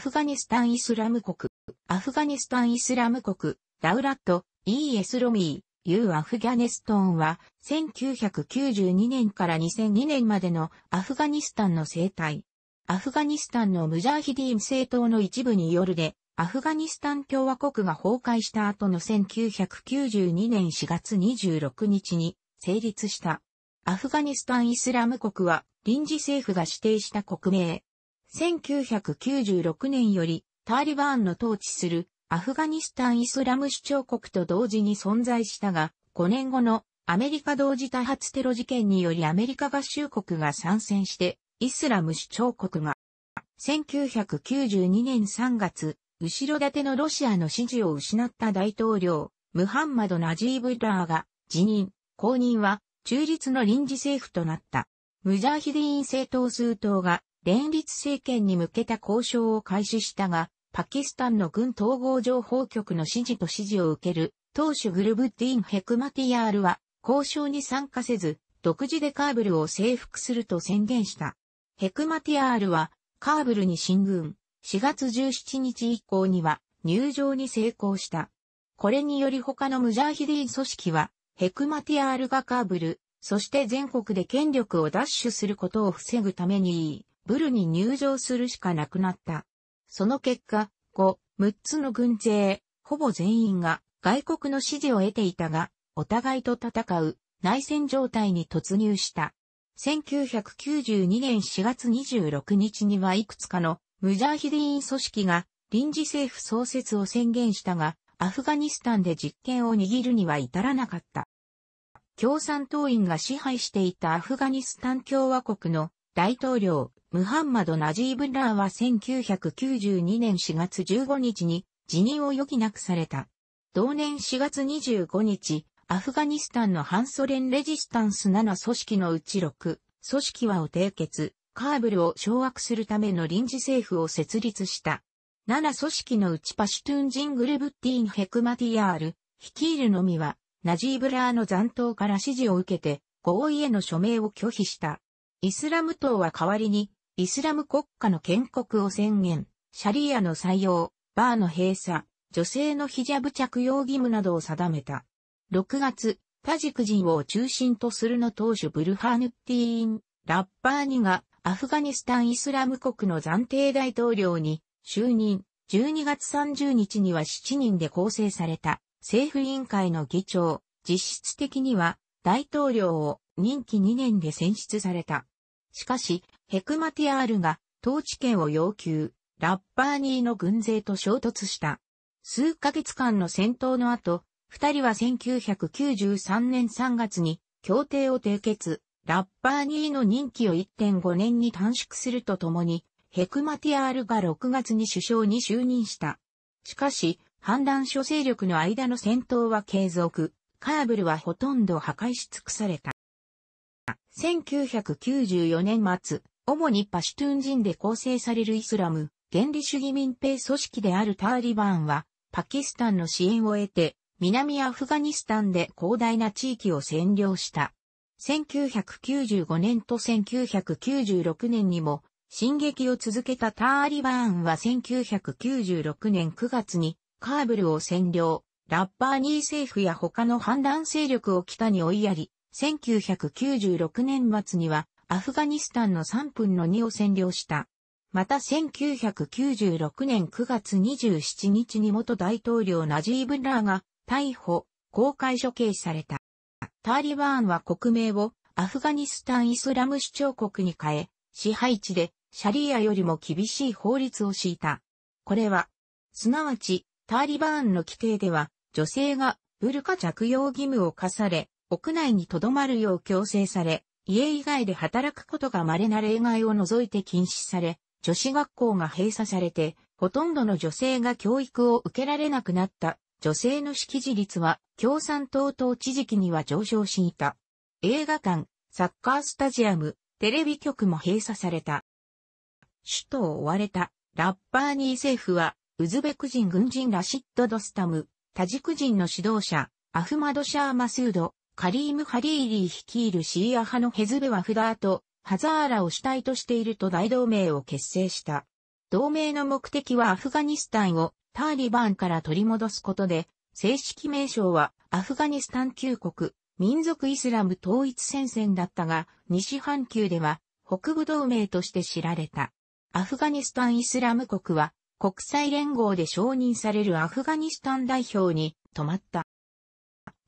フガニスタン・イスラム国、アフガニスタン・イスラム国、ダウラット、イー・エスロミー、ユー・アフガネストンは、1992年から2002年までのアフガニスタンの生態。アフガニスタンのムジャーヒディム政党の一部によるで、アフガニスタン共和国が崩壊した後の1992年4月26日に成立した。アフガニスタン・イスラム国は臨時政府が指定した国名、1996年よりタリバーンの統治するアフガニスタンイスラム主張国と同時に存在したが、5年後のアメリカ同時多発テロ事件によりアメリカ合衆国が参戦してイスラム主張国が1992年3月、後ろ盾のロシアの支持を失った大統領、ムハンマド・ナジーブ・ラーが辞任、後任は中立の臨時政府となった。ムジャーヒディーン政党数党が連立政権に向けた交渉を開始したが、パキスタンの軍統合情報局の指示と指示を受ける、当主グルブッディン・ヘクマティヤールは、交渉に参加せず、独自でカーブルを征服すると宣言した。ヘクマティアールは、カーブルに進軍、4月17日以降には、入場に成功した。これにより他のムジャーヒディン組織は、ヘクマティアールがカーブル、そして全国で権力を奪取することを防ぐためにいい。ブルに入場するしかなくなった。その結果、5、6つの軍勢、ほぼ全員が外国の支持を得ていたが、お互いと戦う内戦状態に突入した。1992年4月26日にはいくつかのムジャーヒディーン組織が臨時政府創設を宣言したが、アフガニスタンで実権を握るには至らなかった。共産党員が支配していたアフガニスタン共和国の大統領ムハンマド・ナジーブ・ラーは1992年4月15日に辞任を余儀なくされた。同年4月25日、アフガニスタンの反ソ連レジスタンス7組織のうち6、組織はを締結、カーブルを掌握するための臨時政府を設立した。7組織のうちパシュトゥンジングルブッティン・ヘクマティアール、率いるのみは、ナジーブラーの残党から指示を受けて、合意への署名を拒否した。イスラム党は代わりにイスラム国家の建国を宣言、シャリアの採用、バーの閉鎖、女性のヒジャブ着用義務などを定めた。6月、タジク人を中心とするの当主ブルハーヌッティーン、ラッパーニがアフガニスタンイスラム国の暫定大統領に就任、12月30日には7人で構成された政府委員会の議長、実質的には大統領を任期2年で選出された。しかし、ヘクマティアールが統治権を要求、ラッパーニーの軍勢と衝突した。数ヶ月間の戦闘の後、二人は1993年3月に協定を締結、ラッパーニーの任期を1.5年に短縮するとともに、ヘクマティアールが6月に首相に就任した。しかし、反乱諸勢力の間の戦闘は継続、カーブルはほとんど破壊し尽くされた。1994年末、主にパシュトゥン人で構成されるイスラム、原理主義民兵組織であるターリバーンは、パキスタンの支援を得て、南アフガニスタンで広大な地域を占領した。1995年と1996年にも、進撃を続けたターリバーンは1996年9月にカーブルを占領、ラッバーニー政府や他の反乱勢力を北に追いやり、1996年末にはアフガニスタンの3分の2を占領した。また1996年9月27日に元大統領ナジーブ・ラーが逮捕、公開処刑された。ターリバーンは国名をアフガニスタンイスラム主張国に変え、支配地でシャリーアよりも厳しい法律を敷いた。これは、すなわち、ターリバーンの規定では、女性がブルカ着用義務を課され、屋内に留まるよう強制され、家以外で働くことが稀な例外を除いて禁止され、女子学校が閉鎖されて、ほとんどの女性が教育を受けられなくなった女性の識字率は共産党統治時期には上昇していた。映画館、サッカースタジアム、テレビ局も閉鎖された。首都を追われたラッパーニー政府は、ウズベク人軍人ラシッド・ドスタム、タジク人の指導者、アフマド・シャー・マスード、カリーム・ハリーリー率いるシーア派のヘズベワフダーとハザーラを主体としていると大同盟を結成した。同盟の目的はアフガニスタンをターリバンから取り戻すことで、正式名称はアフガニスタン旧国、民族イスラム統一戦線だったが、西半球では北部同盟として知られた。アフガニスタンイスラム国は国際連合で承認されるアフガニスタン代表に止まった。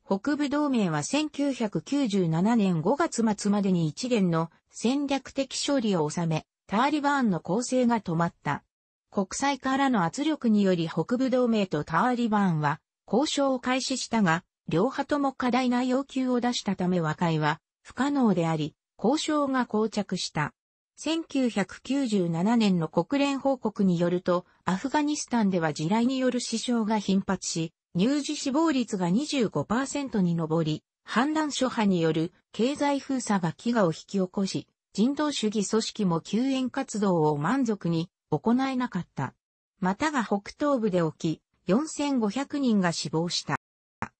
北部同盟は1997年5月末までに一元の戦略的勝利を収め、ターリバーンの攻勢が止まった。国際からの圧力により北部同盟とターリバーンは交渉を開始したが、両派とも過大な要求を出したため和解は不可能であり、交渉が膠着した。1997年の国連報告によると、アフガニスタンでは地雷による死傷が頻発し、乳児死亡率が25%に上り、反乱諸派による経済封鎖が飢餓を引き起こし、人道主義組織も救援活動を満足に行えなかった。またが北東部で起き、4500人が死亡した。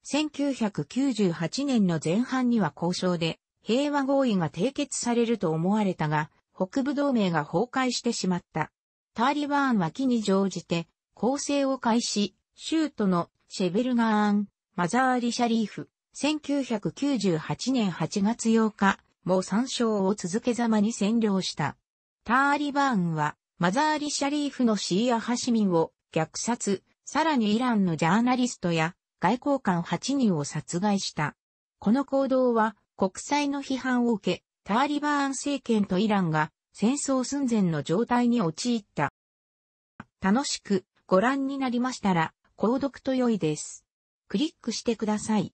1998年の前半には交渉で平和合意が締結されると思われたが、北部同盟が崩壊してしまった。ターリバーンは木に乗じて、攻勢を開始、シュートのシェベルガーン、マザーリ・シャリーフ、1998年8月8日、もう参照を続けざまに占領した。ターリバーンは、マザーリ・シャリーフのシーア派市民を虐殺、さらにイランのジャーナリストや外交官8人を殺害した。この行動は国際の批判を受け、ターリバーン政権とイランが戦争寸前の状態に陥った。楽しくご覧になりましたら、購読と良いです。クリックしてください。